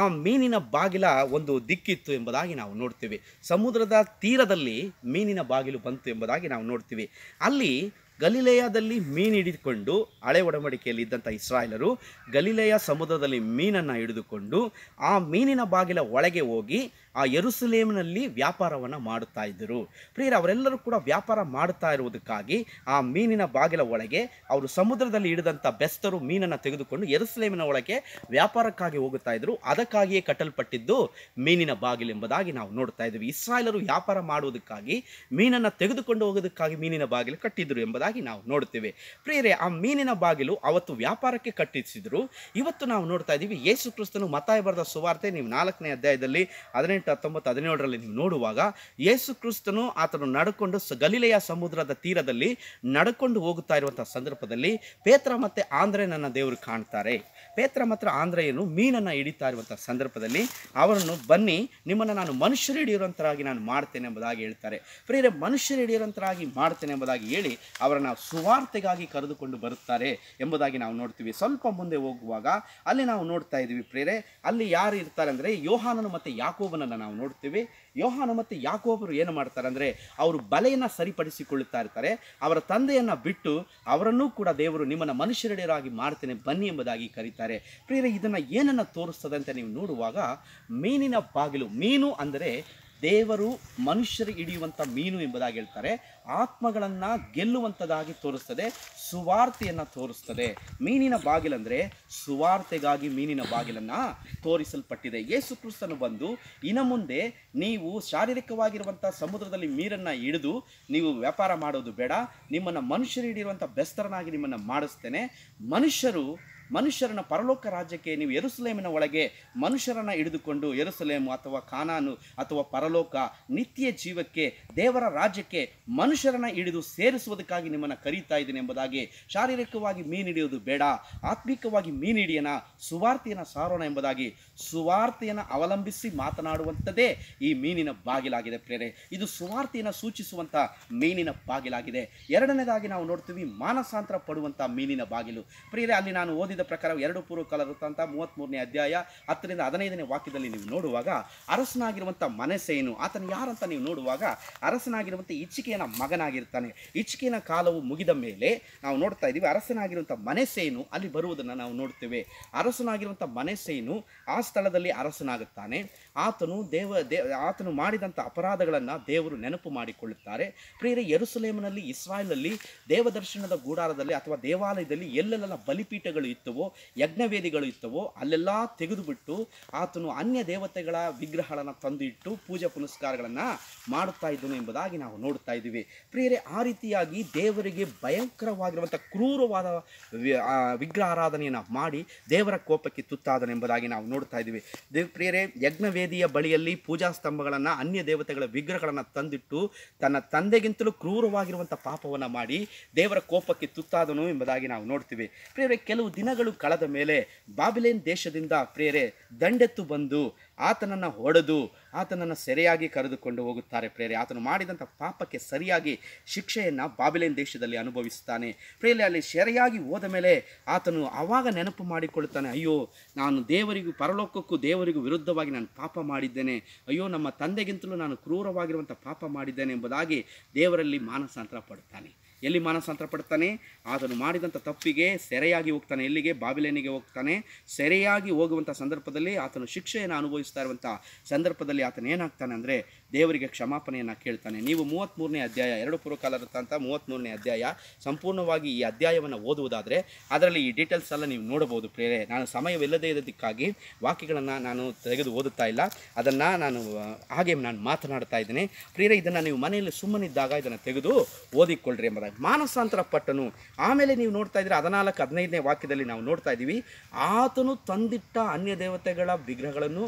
Speaker 1: ಆ ಮೀನಿನ ಬಾಗಿಲ ಒಂದು ದಿಕ್ಕಿತ್ತು ಎಂಬುದಾಗಿ ನಾವು ನೋಡ್ತೀವಿ ಸಮುದ್ರದ ತೀರದಲ್ಲಿ ಮೀನಿನ ಬಾಗಿಲು ಬಂತು ಎಂಬುದಾಗಿ ನಾವು ನೋಡ್ತೀವಿ ಅಲ್ಲಿ ಗಲಿಲೆಯದಲ್ಲಿ ಮೀನು ಹಿಡಿದುಕೊಂಡು ಹಳೆ ಒಡಂಬಡಿಕೆಯಲ್ಲಿ ಇದ್ದಂಥ ಇಸ್ರಾಯೇಲರು ಗಲಿಲೆಯ ಸಮುದ್ರದಲ್ಲಿ ಮೀನನ್ನು ಹಿಡಿದುಕೊಂಡು ಆ ಮೀನಿನ ಬಾಗಿಲ ಒಳಗೆ ಹೋಗಿ ಆ ಎರುಸುಲೇಮ್ನಲ್ಲಿ ವ್ಯಾಪಾರವನ್ನು ಮಾಡುತ್ತಾ ಇದ್ದರು ಪ್ರಿಯರ ಅವರೆಲ್ಲರೂ ಕೂಡ ವ್ಯಾಪಾರ ಮಾಡುತ್ತಾ ಇರುವುದಕ್ಕಾಗಿ ಆ ಮೀನಿನ ಬಾಗಿಲ ಒಳಗೆ ಅವರು ಸಮುದ್ರದಲ್ಲಿ ಹಿಡಿದಂಥ ಬೆಸ್ತರು ಮೀನನ್ನು ತೆಗೆದುಕೊಂಡು ಎರುಸುಲೇಮಿನ ಒಳಗೆ ವ್ಯಾಪಾರಕ್ಕಾಗಿ ಹೋಗುತ್ತಾ ಇದ್ದರು ಅದಕ್ಕಾಗಿಯೇ ಕಟ್ಟಲ್ಪಟ್ಟಿದ್ದು ಮೀನಿನ ಎಂಬುದಾಗಿ ನಾವು ನೋಡ್ತಾ ಇದ್ದೀವಿ ಇಸ್ರಾಯೇಲರು ವ್ಯಾಪಾರ ಮಾಡುವುದಕ್ಕಾಗಿ ಮೀನನ್ನು ತೆಗೆದುಕೊಂಡು ಹೋಗೋದಕ್ಕಾಗಿ ಮೀನಿನ ಬಾಗಿಲು ಕಟ್ಟಿದ್ದರು ಎಂಬುದಾಗಿ ನಾವು ನೋಡ್ತೇವೆ ಪ್ರಿಯರೇ ಆ ಮೀನಿನ ಬಾಗಿಲು ಅವತ್ತು ವ್ಯಾಪಾರಕ್ಕೆ ಕಟ್ಟಿಸಿದರು ಇವತ್ತು ನಾವು ನೋಡ್ತಾ ಇದ್ದೀವಿ ಯೇಸು ಕ್ರಿಸ್ತನು ಮತಾಯ ಬರೆದ ಸುವಾರ್ತೆ ನೀವು ನಾಲ್ಕನೇ ಅಧ್ಯಾಯದಲ್ಲಿ ಹದಿನೆಂಟು ಹದಿನೆಂಟು ಹತ್ತೊಂಬತ್ತು ಹದಿನೇಳರಲ್ಲಿ ನೀವು ನೋಡುವಾಗ ಯೇಸು ಕ್ರಿಸ್ತನು ಆತನು ನಡ್ಕೊಂಡು ಗಲೀಲೆಯ ಸಮುದ್ರದ ತೀರದಲ್ಲಿ ನಡ್ಕೊಂಡು ಹೋಗುತ್ತಾ ಇರುವಂಥ ಸಂದರ್ಭದಲ್ಲಿ ಪೇತ್ರ ಮತ್ತು ಆಂಧ್ರೆನನ್ನು ದೇವರು ಕಾಣ್ತಾರೆ ಪೇತ್ರ ಮಾತ್ರ ಆಂಧ್ರೆಯನ್ನು ಮೀನನ್ನು ಹಿಡಿತಾ ಇರುವಂಥ ಸಂದರ್ಭದಲ್ಲಿ ಅವರನ್ನು ಬನ್ನಿ ನಿಮ್ಮನ್ನು ನಾನು ಮನುಷ್ಯರು ಹಿಡಿಯುವಂಥರಾಗಿ ನಾನು ಮಾಡ್ತೇನೆ ಎಂಬುದಾಗಿ ಹೇಳ್ತಾರೆ ಪ್ರಿಯರೇ ಮನುಷ್ಯರು ಹಿಡಿಯುವಂಥರಾಗಿ ಮಾಡ್ತೇನೆ ಎಂಬುದಾಗಿ ಹೇಳಿ ಅವರನ್ನು ಸುವಾರ್ತೆಗಾಗಿ ಕರೆದುಕೊಂಡು ಬರುತ್ತಾರೆ ಎಂಬುದಾಗಿ ನಾವು ನೋಡ್ತೀವಿ ಸ್ವಲ್ಪ ಮುಂದೆ ಹೋಗುವಾಗ ಅಲ್ಲಿ ನಾವು ನೋಡ್ತಾ ಇದ್ದೀವಿ ಪ್ರೇರೆ ಅಲ್ಲಿ ಯಾರು ಇರ್ತಾರೆ ಅಂದರೆ ಯೋಹಾನನು ಮತ್ತು ಯಾಕೋಬನ ಅನ್ನೋದನ್ನು ನಾವು ನೋಡ್ತೀವಿ ಯೋಹಾನ ಮತ್ತು ಯಾಕೋಬರು ಏನು ಮಾಡ್ತಾರೆ ಅಂದರೆ ಅವರು ಬಲೆಯನ್ನು ಸರಿಪಡಿಸಿಕೊಳ್ಳುತ್ತಾ ಇರ್ತಾರೆ ಅವರ ತಂದೆಯನ್ನು ಬಿಟ್ಟು ಅವರನ್ನೂ ಕೂಡ ದೇವರು ನಿಮ್ಮನ್ನು ಮನುಷ್ಯರಡಿಯರಾಗಿ ಮಾಡ್ತೇನೆ ಬನ್ನಿ ಎಂಬುದಾಗಿ ಕರೀತಾರೆ ಪ್ರಿಯರೇ ಇದನ್ನು ಏನನ್ನು ಅಂತ ನೀವು ನೋಡುವಾಗ ಮೀನಿನ ಬಾಗಿಲು ಮೀನು ಅಂದರೆ ದೇವರು ಮನುಷ್ಯರಿಗೆ ಹಿಡಿಯುವಂಥ ಮೀನು ಎಂಬುದಾಗಿ ಹೇಳ್ತಾರೆ ಆತ್ಮಗಳನ್ನು ಗೆಲ್ಲುವಂಥದ್ದಾಗಿ ತೋರಿಸ್ತದೆ ಸುವಾರ್ತೆಯನ್ನು ತೋರಿಸ್ತದೆ ಮೀನಿನ ಬಾಗಿಲಂದರೆ ಸುವಾರ್ತೆಗಾಗಿ ಮೀನಿನ ಬಾಗಿಲನ್ನು ತೋರಿಸಲ್ಪಟ್ಟಿದೆ ಯೇಸು ಕ್ರಿಸ್ತನು ಬಂದು ಇನ್ನು ಮುಂದೆ ನೀವು ಶಾರೀರಿಕವಾಗಿರುವಂಥ ಸಮುದ್ರದಲ್ಲಿ ಮೀನನ್ನು ಹಿಡಿದು ನೀವು ವ್ಯಾಪಾರ ಮಾಡೋದು ಬೇಡ ನಿಮ್ಮನ್ನು ಮನುಷ್ಯರು ಹಿಡಿಯುವಂಥ ಬೆಸ್ತರನಾಗಿ ನಿಮ್ಮನ್ನು ಮಾಡಿಸ್ತೇನೆ ಮನುಷ್ಯರು ಮನುಷ್ಯರನ್ನು ಪರಲೋಕ ರಾಜ್ಯಕ್ಕೆ ನೀವು ಎರುಸಲೇಮಿನ ಒಳಗೆ ಮನುಷ್ಯರನ್ನ ಹಿಡಿದುಕೊಂಡು ಎರುಸಲೇಮು ಅಥವಾ ಕಾನಾನು ಅಥವಾ ಪರಲೋಕ ನಿತ್ಯ ಜೀವಕ್ಕೆ ದೇವರ ರಾಜ್ಯಕ್ಕೆ ಮನುಷ್ಯರನ್ನ ಹಿಡಿದು ಸೇರಿಸುವುದಕ್ಕಾಗಿ ನಿಮ್ಮನ್ನು ಕರೀತಾ ಇದ್ದೀನಿ ಎಂಬುದಾಗಿ ಶಾರೀರಿಕವಾಗಿ ಹಿಡಿಯುವುದು ಬೇಡ ಆತ್ಮಿಕವಾಗಿ ಹಿಡಿಯನ ಸುವಾರ್ತೆಯನ್ನು ಸಾರೋಣ ಎಂಬುದಾಗಿ ಸುವಾರ್ತೆಯನ್ನು ಅವಲಂಬಿಸಿ ಮಾತನಾಡುವಂಥದ್ದೇ ಈ ಮೀನಿನ ಬಾಗಿಲಾಗಿದೆ ಪ್ರೇರೆ ಇದು ಸುವಾರ್ತೆಯನ್ನು ಸೂಚಿಸುವಂಥ ಮೀನಿನ ಬಾಗಿಲಾಗಿದೆ ಎರಡನೇದಾಗಿ ನಾವು ನೋಡ್ತೀವಿ ಮಾನಸಾಂತರ ಪಡುವಂಥ ಮೀನಿನ ಬಾಗಿಲು ಪ್ರಿಯರೇ ಅಲ್ಲಿ ನಾನು ಓದಿದ ಪ್ರಕಾರ ಎರಡು ಪೂರ್ವಕಾಲ ವೃತ್ತಾಂತ ಮೂರನೇ ಅಧ್ಯಾಯ ಹತ್ತರಿಂದ ಹದಿನೈದನೇ ವಾಕ್ಯದಲ್ಲಿ ನೀವು ನೋಡುವಾಗ ಅರಸನಾಗಿರುವಂಥ ಮನಸ್ಸೇನು ಆತನು ಯಾರಂತ ನೀವು ನೋಡುವಾಗ ಅರಸನಾಗಿರುವಂಥ ಇಚ್ಚಿಕೆಯನ ಮಗನಾಗಿರ್ತಾನೆ ಇಚ್ಚಿಕೆಯನ ಕಾಲವು ಮುಗಿದ ಮೇಲೆ ನಾವು ನೋಡ್ತಾ ಇದ್ದೀವಿ ಅರಸನಾಗಿರುವಂಥ ಮನಸ್ಸೇನು ಅಲ್ಲಿ ಬರುವುದನ್ನು ನಾವು ನೋಡ್ತೇವೆ ಅರಸನಾಗಿರುವಂಥ ಮನಸ್ಸೇನು ಆ ಸ್ಥಳದಲ್ಲಿ ಅರಸನಾಗುತ್ತಾನೆ ಆತನು ದೇವ ದೇ ಆತನು ಮಾಡಿದಂಥ ಅಪರಾಧಗಳನ್ನು ದೇವರು ನೆನಪು ಮಾಡಿಕೊಳ್ಳುತ್ತಾರೆ ಪ್ರಿಯರೇ ಯರುಸಲೇಮನಲ್ಲಿ ಇಸ್ರಾಯೇಲಲ್ಲಿ ದೇವದರ್ಶನದ ಗೂಡಾರದಲ್ಲಿ ಅಥವಾ ದೇವಾಲಯದಲ್ಲಿ ಎಲ್ಲೆಲ್ಲ ಬಲಿಪೀಠಗಳು ಇತ್ತವೋ ಯಜ್ಞವೇದಿಗಳು ಇತ್ತವೋ ಅಲ್ಲೆಲ್ಲ ತೆಗೆದುಬಿಟ್ಟು ಆತನು ಅನ್ಯ ದೇವತೆಗಳ ವಿಗ್ರಹಗಳನ್ನು ತಂದು ಇಟ್ಟು ಪೂಜೆ ಪುನಸ್ಕಾರಗಳನ್ನು ಮಾಡುತ್ತಾ ಇದ್ದನು ಎಂಬುದಾಗಿ ನಾವು ನೋಡ್ತಾ ಇದ್ದೀವಿ ಪ್ರಿಯರೇ ಆ ರೀತಿಯಾಗಿ ದೇವರಿಗೆ ಭಯಂಕರವಾಗಿರುವಂಥ ಕ್ರೂರವಾದ ಆರಾಧನೆಯನ್ನು ಮಾಡಿ ದೇವರ ಕೋಪಕ್ಕೆ ತುತ್ತಾದನೆಂಬುದಾಗಿ ನಾವು ನೋಡ್ತಾ ಇದ್ದೀವಿ ದೇವ್ ಪ್ರಿಯರೇ ಯಜ್ಞವೇ ವೇದಿಯ ಬಳಿಯಲ್ಲಿ ಪೂಜಾ ಸ್ತಂಭಗಳನ್ನು ಅನ್ಯ ದೇವತೆಗಳ ವಿಗ್ರಹಗಳನ್ನು ತಂದಿಟ್ಟು ತನ್ನ ತಂದೆಗಿಂತಲೂ ಕ್ರೂರವಾಗಿರುವಂಥ ಪಾಪವನ್ನು ಮಾಡಿ ದೇವರ ಕೋಪಕ್ಕೆ ತುತ್ತಾದನು ಎಂಬುದಾಗಿ ನಾವು ನೋಡ್ತೀವಿ ಪ್ರಿಯರೇ ಕೆಲವು ದಿನಗಳು ಕಳೆದ ಮೇಲೆ ಬಾಬಿಲೇನ್ ದೇಶದಿಂದ ಪ್ರಿಯರೇ ದಂಡೆತ್ತು ಬಂದು ಆತನನ್ನು ಹೊಡೆದು ಆತನನ್ನು ಸೆರೆಯಾಗಿ ಕರೆದುಕೊಂಡು ಹೋಗುತ್ತಾರೆ ಪ್ರೇರೆ ಆತನು ಮಾಡಿದಂಥ ಪಾಪಕ್ಕೆ ಸರಿಯಾಗಿ ಶಿಕ್ಷೆಯನ್ನು ಬಾಬಿಲೇನ್ ದೇಶದಲ್ಲಿ ಅನುಭವಿಸುತ್ತಾನೆ ಪ್ರೇರೆ ಅಲ್ಲಿ ಸೆರೆಯಾಗಿ ಹೋದ ಮೇಲೆ ಆತನು ಆವಾಗ ನೆನಪು ಮಾಡಿಕೊಳ್ಳುತ್ತಾನೆ ಅಯ್ಯೋ ನಾನು ದೇವರಿಗೂ ಪರಲೋಕಕ್ಕೂ ದೇವರಿಗೂ ವಿರುದ್ಧವಾಗಿ ನಾನು ಪಾಪ ಮಾಡಿದ್ದೇನೆ ಅಯ್ಯೋ ನಮ್ಮ ತಂದೆಗಿಂತಲೂ ನಾನು ಕ್ರೂರವಾಗಿರುವಂಥ ಪಾಪ ಮಾಡಿದ್ದೇನೆ ಎಂಬುದಾಗಿ ದೇವರಲ್ಲಿ ಮಾನಸಾಂತರ ಪಡ್ತಾನೆ ಎಲ್ಲಿ ಮಾನಸಾಂತರ ಪಡ್ತಾನೆ ಅದನ್ನು ಮಾಡಿದಂಥ ತಪ್ಪಿಗೆ ಸೆರೆಯಾಗಿ ಹೋಗ್ತಾನೆ ಎಲ್ಲಿಗೆ ಬಾಬಿಲೇನಿಗೆ ಹೋಗ್ತಾನೆ ಸೆರೆಯಾಗಿ ಹೋಗುವಂಥ ಸಂದರ್ಭದಲ್ಲಿ ಆತನು ಶಿಕ್ಷೆಯನ್ನು ಅನುಭವಿಸ್ತಾ ಇರುವಂಥ ಸಂದರ್ಭದಲ್ಲಿ ಆತನೇನಾಗ್ತಾನೆ ಏನಾಗ್ತಾನೆ ಅಂದರೆ ದೇವರಿಗೆ ಕ್ಷಮಾಪಣೆಯನ್ನು ಕೇಳ್ತಾನೆ ನೀವು ಮೂವತ್ತ್ಮೂರನೇ ಅಧ್ಯಾಯ ಎರಡು ಪೂರ್ವಕಾಲ ಮೂವತ್ತ್ಮೂರನೇ ಅಧ್ಯಾಯ ಸಂಪೂರ್ಣವಾಗಿ ಈ ಅಧ್ಯಾಯವನ್ನು ಓದುವುದಾದರೆ ಅದರಲ್ಲಿ ಈ ಡೀಟೇಲ್ಸ್ ಎಲ್ಲ ನೀವು ನೋಡಬಹುದು ಪ್ರೇರೆ ನಾನು ಸಮಯವಿಲ್ಲದೇ ಇರೋದಕ್ಕಾಗಿ ವಾಕ್ಯಗಳನ್ನು ನಾನು ತೆಗೆದು ಓದುತ್ತಾ ಇಲ್ಲ ಅದನ್ನು ನಾನು ಹಾಗೆ ನಾನು ಮಾತನಾಡ್ತಾ ಇದ್ದೇನೆ ಪ್ರೇರೆ ಇದನ್ನು ನೀವು ಮನೆಯಲ್ಲಿ ಸುಮ್ಮನಿದ್ದಾಗ ಇದನ್ನು ತೆಗೆದು ಓದಿಕೊಳ್ಳ್ರಿ ಎಂಬ ಮಾನಸಾಂತರ ಪಟ್ಟನು ಆಮೇಲೆ ನೀವು ನೋಡ್ತಾ ಇದ್ದೀರಾ ಹದಿನಾಲ್ಕು ಹದಿನೈದನೇ ವಾಕ್ಯದಲ್ಲಿ ನಾವು ನೋಡ್ತಾ ಇದ್ದೀವಿ ಆತನು ತಂದಿಟ್ಟ ಅನ್ಯ ದೇವತೆಗಳ ವಿಗ್ರಹಗಳನ್ನು